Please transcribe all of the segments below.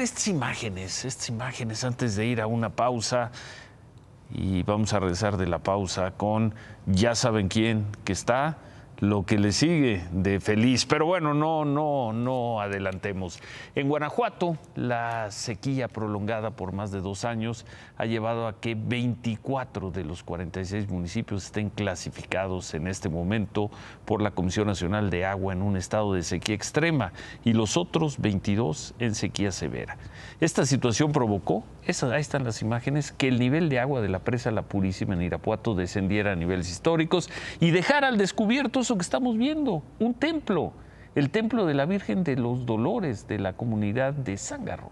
estas imágenes, estas imágenes antes de ir a una pausa. Y vamos a regresar de la pausa con ya saben quién que está lo que le sigue de feliz. Pero bueno, no, no, no adelantemos. En Guanajuato, la sequía prolongada por más de dos años ha llevado a que 24 de los 46 municipios estén clasificados en este momento por la Comisión Nacional de Agua en un estado de sequía extrema y los otros 22 en sequía severa. Esta situación provocó ahí están las imágenes, que el nivel de agua de la presa La Purísima en Irapuato descendiera a niveles históricos y dejara al descubierto eso que estamos viendo, un templo, el templo de la Virgen de los Dolores de la comunidad de Zángaro,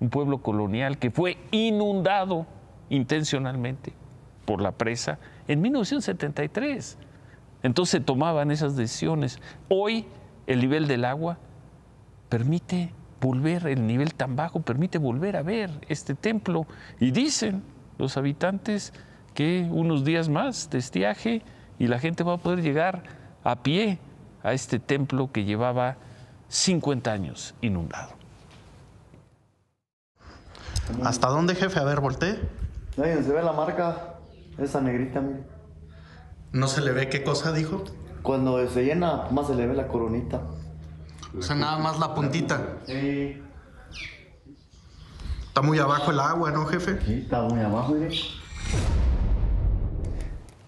un pueblo colonial que fue inundado intencionalmente por la presa en 1973. Entonces tomaban esas decisiones. Hoy el nivel del agua permite volver, el nivel tan bajo permite volver a ver este templo. Y dicen los habitantes que unos días más de estiaje y la gente va a poder llegar a pie a este templo que llevaba 50 años inundado. ¿Hasta dónde, jefe? A ver, volteé. se ve la marca, esa negrita, ¿No se le ve qué cosa, dijo? Cuando se llena, más se le ve la coronita. O sea, nada más la puntita. Sí. Está muy abajo el agua, ¿no, jefe? Sí, está muy abajo,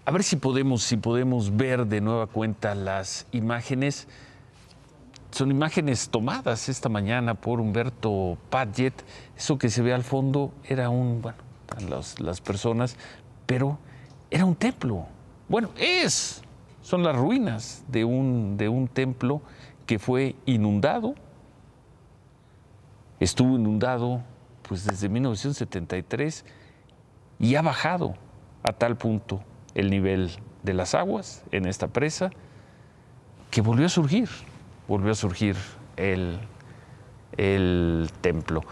A ver si podemos, si podemos ver de nueva cuenta las imágenes. Son imágenes tomadas esta mañana por Humberto Padgett. Eso que se ve al fondo era un, bueno, las, personas, pero era un templo. Bueno, es, son las ruinas de un, de un templo que fue inundado. Estuvo inundado pues desde 1973 y ha bajado a tal punto el nivel de las aguas en esta presa que volvió a surgir, volvió a surgir el, el templo.